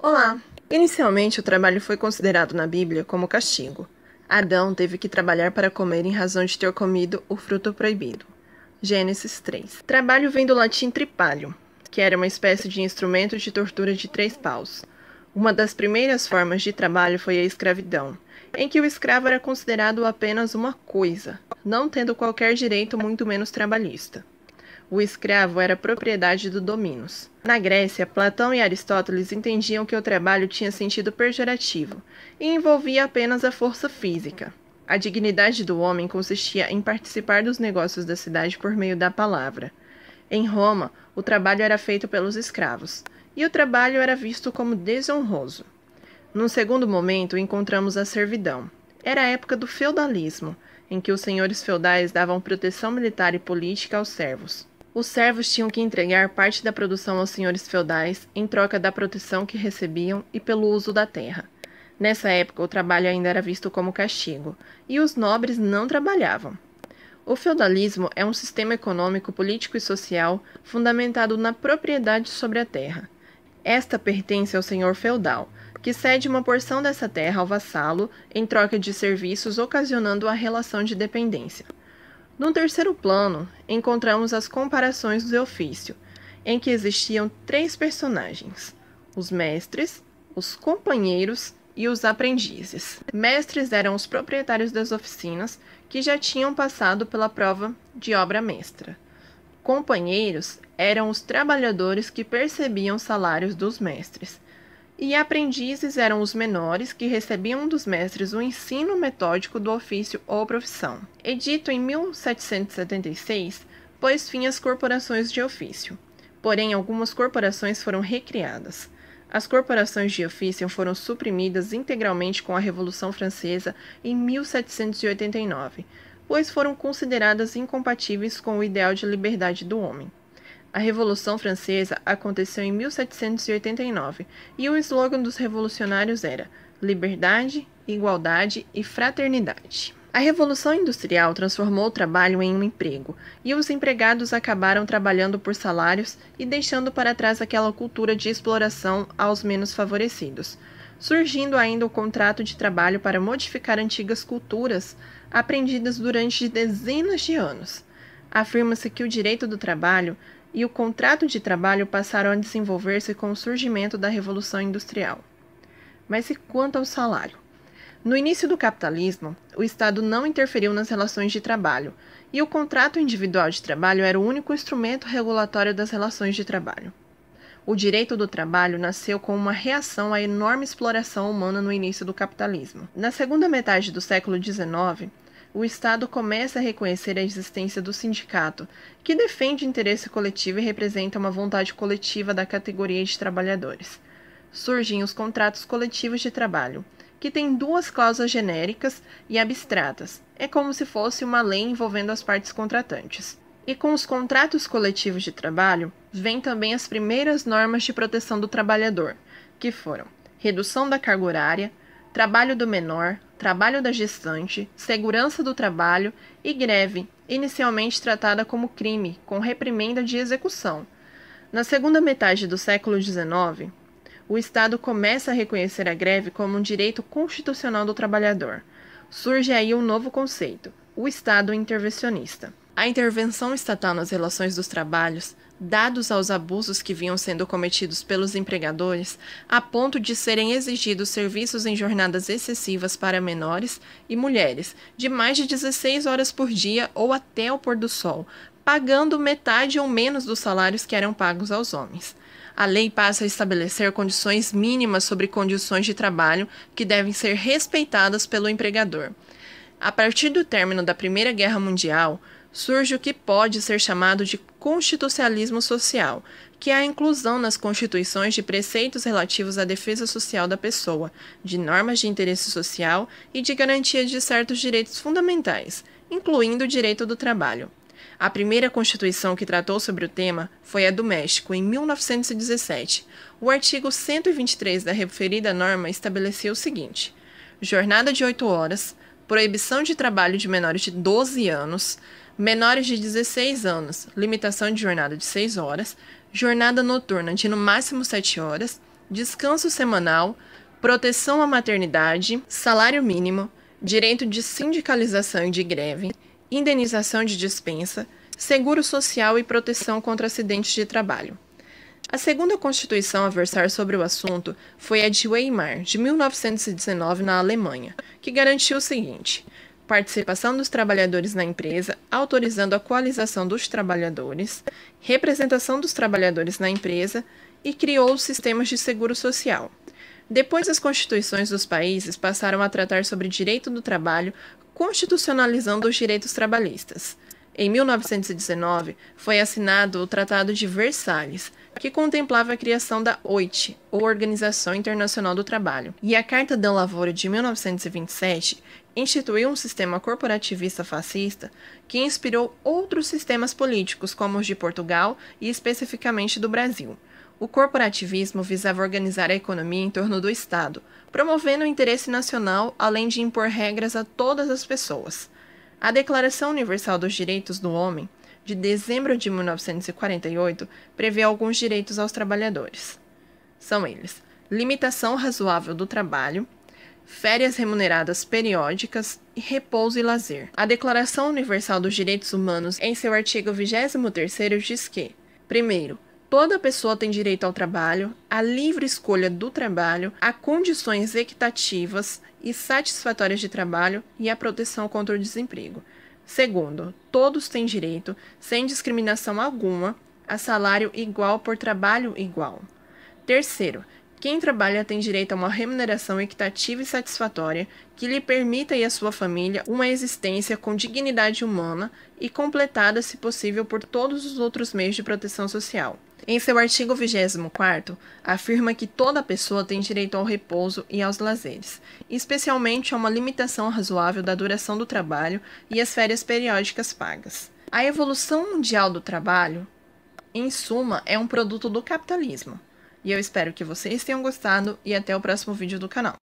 Olá! Inicialmente, o trabalho foi considerado na Bíblia como castigo. Adão teve que trabalhar para comer em razão de ter comido o fruto proibido. Gênesis 3. Trabalho vem do latim tripalho, que era uma espécie de instrumento de tortura de três paus. Uma das primeiras formas de trabalho foi a escravidão, em que o escravo era considerado apenas uma coisa, não tendo qualquer direito, muito menos trabalhista o escravo era propriedade do dominos. Na Grécia, Platão e Aristóteles entendiam que o trabalho tinha sentido pejorativo e envolvia apenas a força física. A dignidade do homem consistia em participar dos negócios da cidade por meio da palavra. Em Roma, o trabalho era feito pelos escravos, e o trabalho era visto como desonroso. Num segundo momento, encontramos a servidão. Era a época do feudalismo, em que os senhores feudais davam proteção militar e política aos servos. Os servos tinham que entregar parte da produção aos senhores feudais em troca da proteção que recebiam e pelo uso da terra. Nessa época, o trabalho ainda era visto como castigo, e os nobres não trabalhavam. O feudalismo é um sistema econômico, político e social fundamentado na propriedade sobre a terra. Esta pertence ao senhor feudal, que cede uma porção dessa terra ao vassalo em troca de serviços, ocasionando a relação de dependência. No terceiro plano, encontramos as comparações do ofício, em que existiam três personagens: os mestres, os companheiros e os aprendizes. Mestres eram os proprietários das oficinas que já tinham passado pela prova de obra mestra. Companheiros eram os trabalhadores que percebiam salários dos mestres e aprendizes eram os menores que recebiam dos mestres o ensino metódico do ofício ou profissão. Edito é em 1776, pôs fim às corporações de ofício. Porém, algumas corporações foram recriadas. As corporações de ofício foram suprimidas integralmente com a Revolução Francesa em 1789, pois foram consideradas incompatíveis com o ideal de liberdade do homem. A Revolução Francesa aconteceu em 1789 e o slogan dos revolucionários era Liberdade, Igualdade e Fraternidade. A Revolução Industrial transformou o trabalho em um emprego, e os empregados acabaram trabalhando por salários e deixando para trás aquela cultura de exploração aos menos favorecidos. Surgindo ainda o contrato de trabalho para modificar antigas culturas aprendidas durante dezenas de anos. Afirma-se que o direito do trabalho e o contrato de trabalho passaram a desenvolver-se com o surgimento da Revolução Industrial. Mas e quanto ao salário? No início do capitalismo, o Estado não interferiu nas relações de trabalho, e o contrato individual de trabalho era o único instrumento regulatório das relações de trabalho. O direito do trabalho nasceu como uma reação à enorme exploração humana no início do capitalismo. Na segunda metade do século XIX, o Estado começa a reconhecer a existência do sindicato, que defende interesse coletivo e representa uma vontade coletiva da categoria de trabalhadores. Surgem os contratos coletivos de trabalho, que têm duas cláusulas genéricas e abstratas. É como se fosse uma lei envolvendo as partes contratantes. E com os contratos coletivos de trabalho, vêm também as primeiras normas de proteção do trabalhador, que foram redução da carga horária, trabalho do menor, trabalho da gestante, segurança do trabalho e greve, inicialmente tratada como crime, com reprimenda de execução. Na segunda metade do século XIX, o Estado começa a reconhecer a greve como um direito constitucional do trabalhador. Surge aí um novo conceito, o Estado intervencionista. A intervenção estatal nas relações dos trabalhos, dados aos abusos que vinham sendo cometidos pelos empregadores, a ponto de serem exigidos serviços em jornadas excessivas para menores e mulheres, de mais de 16 horas por dia ou até o pôr do sol, pagando metade ou menos dos salários que eram pagos aos homens. A lei passa a estabelecer condições mínimas sobre condições de trabalho que devem ser respeitadas pelo empregador. A partir do término da Primeira Guerra Mundial, surge o que pode ser chamado de constitucionalismo social, que é a inclusão nas constituições de preceitos relativos à defesa social da pessoa, de normas de interesse social e de garantia de certos direitos fundamentais, incluindo o direito do trabalho. A primeira Constituição que tratou sobre o tema foi a do México, em 1917. O artigo 123 da referida norma estabeleceu o seguinte: jornada de oito horas, proibição de trabalho de menores de 12 anos, menores de 16 anos, limitação de jornada de 6 horas, jornada noturna de no máximo 7 horas, descanso semanal, proteção à maternidade, salário mínimo, direito de sindicalização e de greve, indenização de dispensa, seguro social e proteção contra acidentes de trabalho. A segunda constituição a versar sobre o assunto foi a de Weimar, de 1919, na Alemanha, que garantiu o seguinte: participação dos trabalhadores na empresa, autorizando a coalização dos trabalhadores, representação dos trabalhadores na empresa e criou os sistemas de seguro social. Depois, as constituições dos países passaram a tratar sobre direito do trabalho, constitucionalizando os direitos trabalhistas. Em 1919, foi assinado o Tratado de Versalhes, que contemplava a criação da OIT, ou Organização Internacional do Trabalho, e a Carta da Lavoura de 1927 instituiu um sistema corporativista fascista que inspirou outros sistemas políticos, como os de Portugal e especificamente do Brasil. O corporativismo visava organizar a economia em torno do Estado, promovendo o interesse nacional, além de impor regras a todas as pessoas. A Declaração Universal dos Direitos do Homem, de dezembro de 1948, prevê alguns direitos aos trabalhadores. São eles: limitação razoável do trabalho, férias remuneradas periódicas, e repouso e lazer. A Declaração Universal dos Direitos Humanos, em seu artigo 23, diz que: primeiro, Toda pessoa tem direito ao trabalho, à livre escolha do trabalho, a condições equitativas e satisfatórias de trabalho e à proteção contra o desemprego. Segundo, todos têm direito, sem discriminação alguma, a salário igual por trabalho igual. Terceiro, quem trabalha tem direito a uma remuneração equitativa e satisfatória que lhe permita e à sua família uma existência com dignidade humana e completada, se possível, por todos os outros meios de proteção social. Em seu artigo 24, afirma que toda pessoa tem direito ao repouso e aos lazeres, especialmente a uma limitação razoável da duração do trabalho e as férias periódicas pagas. A evolução mundial do trabalho, em suma, é um produto do capitalismo. E eu espero que vocês tenham gostado e até o próximo vídeo do canal.